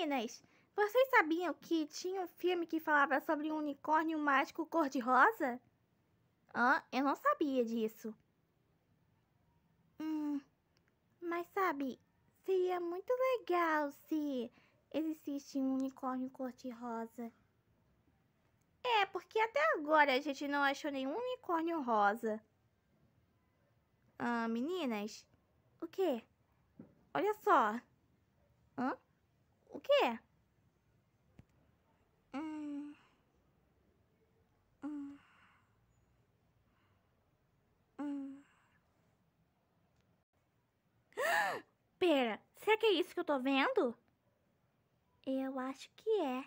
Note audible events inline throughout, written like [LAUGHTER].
Meninas, vocês sabiam que tinha um filme que falava sobre um unicórnio mágico cor-de-rosa? Hã? Eu não sabia disso. Hum, mas sabe, seria muito legal se existisse um unicórnio cor-de-rosa. É, porque até agora a gente não achou nenhum unicórnio rosa. Ah, meninas, o quê? Olha só. Hã? Que? Hum. [GASPS] Pera, será que é isso que eu tô vendo? Eu acho que é.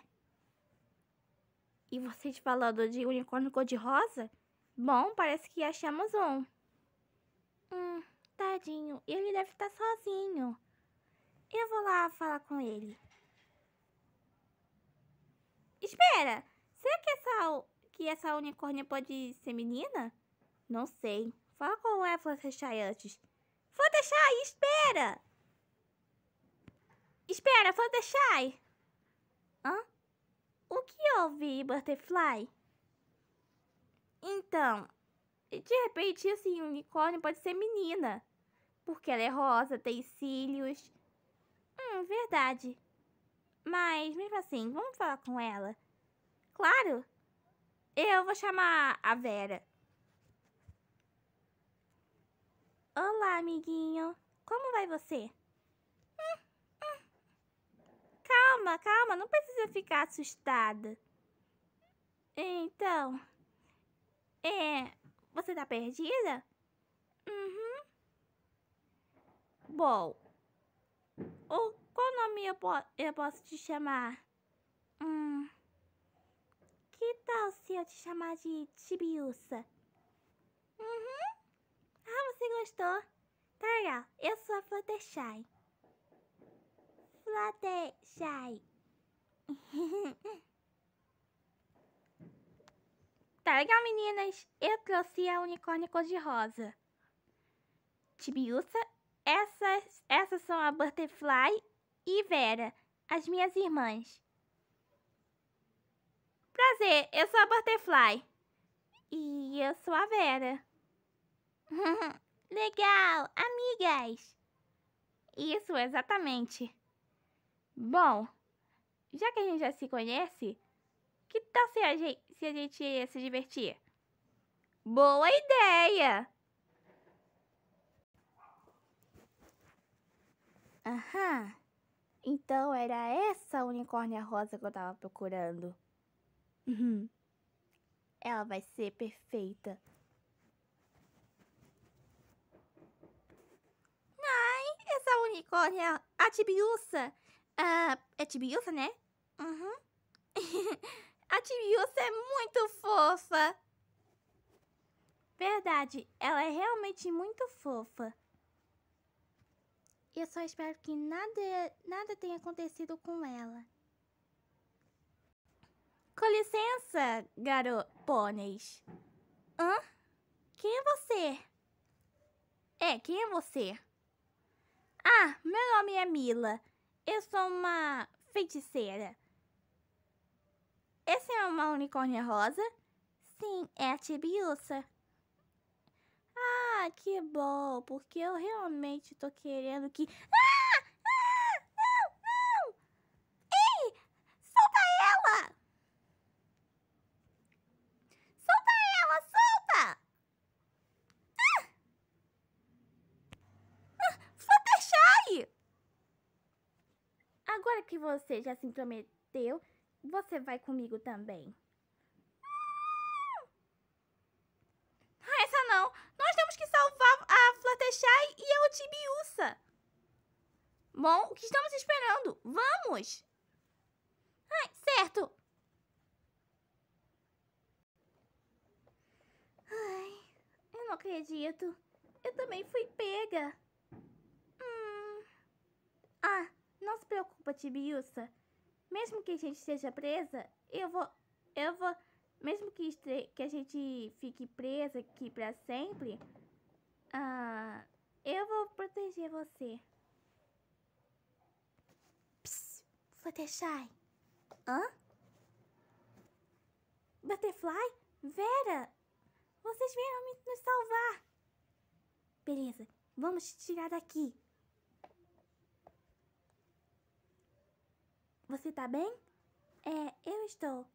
E vocês falando de unicórnio cor-de-rosa? Bom, parece que achamos um. Hum, tadinho, ele deve estar tá sozinho. Eu vou lá falar com ele. Espera! Será que essa, que essa unicórnia pode ser menina? Não sei. Fala com ela, Fluttershy, antes. Fluttershy, espera! Espera, Fluttershy! Hã? O que houve, Butterfly? Então, de repente, assim, unicórnio pode ser menina. Porque ela é rosa, tem cílios. Hum, verdade. Mas mesmo assim, vamos falar com ela. Claro! Eu vou chamar a Vera. Olá, amiguinho. Como vai você? Calma, calma, não precisa ficar assustada. Então, é, você tá perdida? Uhum. Bom, o qual nome eu, po eu posso te chamar? Hum. Que tal se eu te chamar de Tibiusa? Uhum. Ah, você gostou? Tá legal. Eu sou a Fluttershy. Fluttershy. [LAUGHS] tá legal, meninas? Eu trouxe a unicórnio cor-de-rosa. Tibiusa, essas, essas são a Butterfly e Vera, as minhas irmãs. Prazer, eu sou a Butterfly. E eu sou a Vera. [LAUGHS] Legal, amigas! Isso, exatamente. Bom, já que a gente já se conhece, que tal se a gente, se a gente ia se divertir? Boa ideia! Aham. Então era essa unicórnia rosa que eu tava procurando. Uhum. Ela vai ser perfeita. Ai, essa unicórnia, a Tibiusa. Ah, é Tibiusa, né? Uhum. [LAUGHS] a Tibiusa é muito fofa. Verdade, ela é realmente muito fofa. Eu só espero que nada, nada tenha acontecido com ela. Com licença, garo pôneis. Hã? Quem é você? É, quem é você? Ah, meu nome é Mila. Eu sou uma feiticeira. Essa é uma unicórnia rosa? Sim, é a Tibiusa. Ah, que bom, porque eu realmente tô querendo que... Ah! Ah! Não, não! Ei! Solta ela! Solta ela, solta! Ah! Ah, Fluttershy! Agora que você já se intrometeu, você vai comigo também. Shai e eu Tibiusa. Bom, o que estamos esperando? Vamos! Ai, certo! Ai, eu não acredito. Eu também fui pega. Hum. Ah, não se preocupa, Tibiusa. Mesmo que a gente seja presa, eu vou... Eu vou... Mesmo que, que a gente fique presa aqui pra sempre, ah, eu vou proteger você. Psst, Fluttershy. Hã? Butterfly? Vera! Vocês vieram me nos salvar! Beleza, vamos te tirar daqui. Você tá bem? É, eu estou.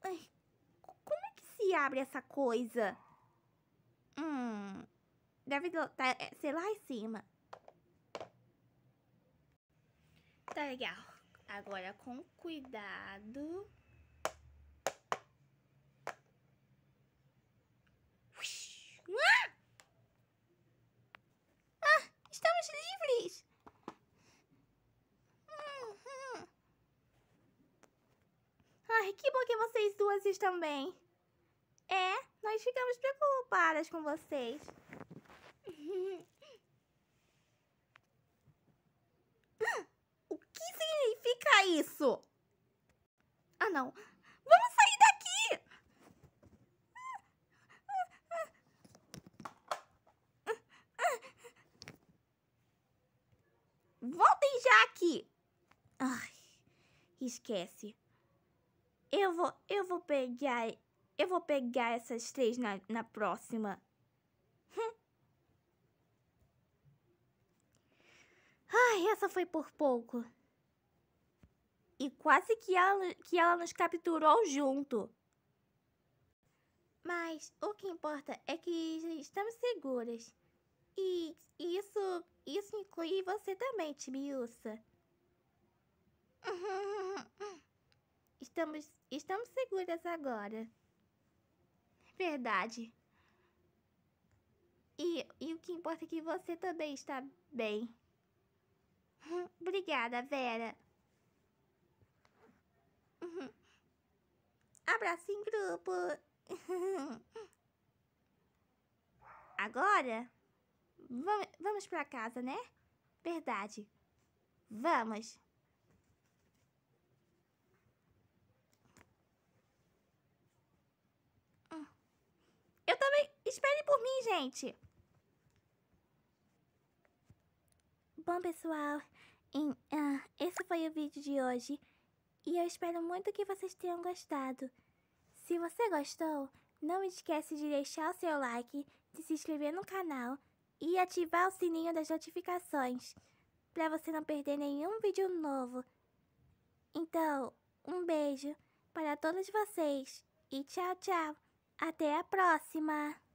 como é que se abre essa coisa? Hum. Deve tá, é, ser lá em cima. Tá legal. Agora, com cuidado... Ah! ah! Estamos livres! Uhum. Ai, que bom que vocês duas estão bem nós ficamos preocupadas com vocês. [LAUGHS] o que significa isso? Ah, não. Vamos sair daqui! Voltem já aqui! Ai, esquece. Eu vou, eu vou pegar eu vou pegar essas três na, na próxima. Hum. Ai, essa foi por pouco. E quase que ela, que ela nos capturou junto. Mas o que importa é que estamos seguras. E isso, isso inclui você também, Tibiusa. [LAUGHS] Estamos, estamos seguras agora verdade. E, e o que importa é que você também está bem. Hum, obrigada, Vera. Hum, abraço em grupo. [LAUGHS] Agora, vamos, vamos para casa, né? Verdade. Vamos. Espere por mim, gente! Bom, pessoal, em, ah, esse foi o vídeo de hoje e eu espero muito que vocês tenham gostado. Se você gostou, não esquece de deixar o seu like, de se inscrever no canal e ativar o sininho das notificações para você não perder nenhum vídeo novo. Então, um beijo para todos vocês e tchau, tchau! Até a próxima!